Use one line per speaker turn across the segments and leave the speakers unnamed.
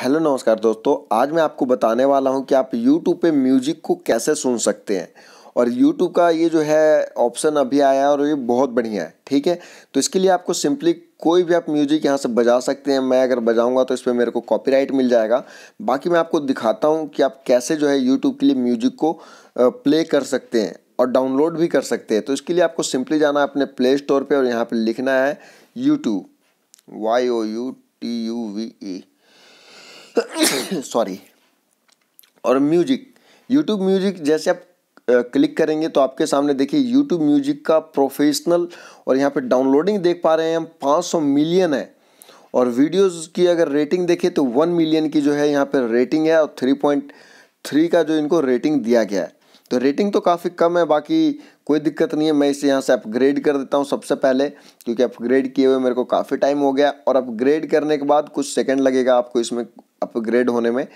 hello नमस्कार दोस्तों आज मैं आपको बताने वाला हूं कि आप यूट्यूब पे म्यूजिक को कैसे सुन सकते हैं और यूट्यूब का ये जो है ऑप्शन अभी आया है और ये बहुत बढ़िया है ठीक है तो इसके लिए आपको सिंपली कोई भी आप म्यूजिक यहाँ से बजा सकते हैं मैं अगर बजाऊंगा तो इस पर मेरे को कॉपी मिल जाएगा बाकी मैं आपको दिखाता हूँ कि आप कैसे जो है यूट्यूब के लिए म्यूजिक को प्ले कर सकते हैं और डाउनलोड भी कर सकते हैं तो इसके लिए आपको सिंपली जाना है अपने प्ले स्टोर पर और यहाँ पर लिखना है YouTube Y O U T U V E sorry और म्यूजिक यूट्यूब म्यूजिक जैसे आप क्लिक करेंगे तो आपके सामने देखिए यूट्यूब म्यूजिक का प्रोफेशनल और यहाँ पे डाउनलोडिंग देख पा रहे हैं हम 500 मिलियन है और वीडियोस की अगर रेटिंग देखें तो 1 मिलियन की जो है यहाँ पे रेटिंग है और 3.3 का जो इनको रेटिंग दिया गया है तो रेटिंग तो काफ़ी कम है बाकी कोई दिक्कत नहीं है मैं इसे यहाँ से अपग्रेड कर देता हूँ सबसे पहले क्योंकि अपग्रेड किए हुए मेरे को काफ़ी टाइम हो गया और अपग्रेड करने के बाद कुछ सेकंड लगेगा आपको इसमें अपग्रेड होने में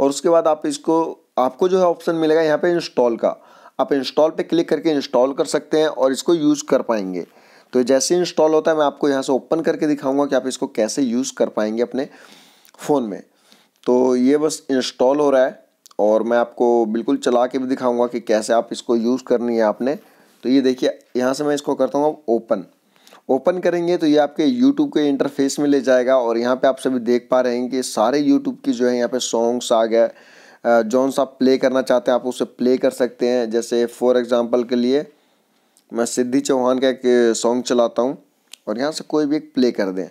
और उसके बाद आप इसको आपको जो है ऑप्शन मिलेगा यहाँ पे इंस्टॉल का आप इंस्टॉल पे क्लिक करके इंस्टॉल कर सकते हैं और इसको यूज़ कर पाएंगे तो जैसे इंस्टॉल होता है मैं आपको यहाँ से ओपन करके दिखाऊंगा कि आप इसको कैसे यूज़ कर पाएंगे अपने फ़ोन में तो ये बस इंस्टॉल हो रहा है और मैं आपको बिल्कुल चला के भी दिखाऊँगा कि कैसे आप इसको यूज़ करनी है आपने तो ये देखिए यहाँ से मैं इसको करता हूँ ओपन ओपन करेंगे तो ये आपके यूट्यूब के इंटरफेस में ले जाएगा और यहाँ पे आप सभी देख पा रहे हैं कि सारे यूट्यूब की जो है यहाँ पे सॉन्ग्स आ गए जौन सा प्ले करना चाहते हैं आप उसे प्ले कर सकते हैं जैसे फॉर एग्ज़ाम्पल के लिए मैं सिद्धि चौहान का एक सॉन्ग चलाता हूँ और यहाँ से कोई भी एक प्ले कर दें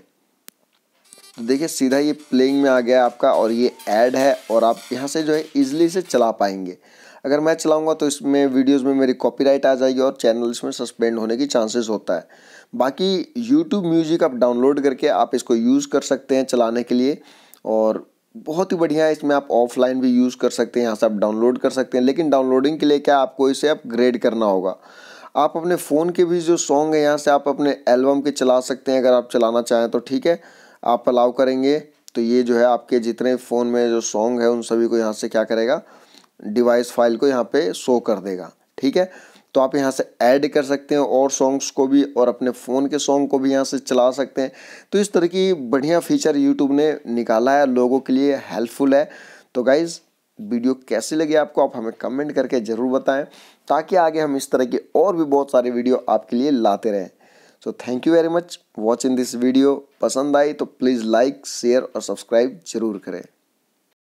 तो देखिए सीधा ये प्लेइंग में आ गया आपका और ये ऐड है और आप यहाँ से जो है ईजिली से चला पाएंगे अगर मैं चलाऊँगा तो इसमें वीडियोज़ में मेरी कॉपीराइट आ जाएगी और चैनल इसमें सस्पेंड होने की चांसेस होता है बाकी यूट्यूब म्यूज़िक आप डाउनलोड करके आप इसको यूज़ कर सकते हैं चलाने के लिए और बहुत ही बढ़िया है इसमें आप ऑफलाइन भी यूज़ कर सकते हैं यहाँ से आप डाउनलोड कर सकते हैं लेकिन डाउनलोडिंग के लिए क्या आपको इसे अपग्रेड करना होगा आप अपने फ़ोन के भी जो सॉन्ग है यहाँ से आप अपने एल्बम के चला सकते हैं अगर आप चलाना चाहें तो ठीक है आप अलाउ करेंगे तो ये जो है आपके जितने फ़ोन में जो सॉन्ग है उन सभी को यहाँ से क्या करेगा डिवाइस फाइल को यहाँ पे शो कर देगा ठीक है तो आप यहाँ से ऐड कर सकते हैं और सॉन्ग्स को भी और अपने फ़ोन के सॉन्ग को भी यहाँ से चला सकते हैं तो इस तरह की बढ़िया फीचर यूट्यूब ने निकाला है लोगों के लिए हेल्पफुल है तो गाइज़ वीडियो कैसी लगी आपको आप हमें कमेंट करके ज़रूर बताएं ताकि आगे हम इस तरह के और भी बहुत सारे वीडियो आपके लिए लाते रहें so thank you very much watching this video पसंद आई तो प्लीज़ लाइक शेयर और सब्सक्राइब जरूर करें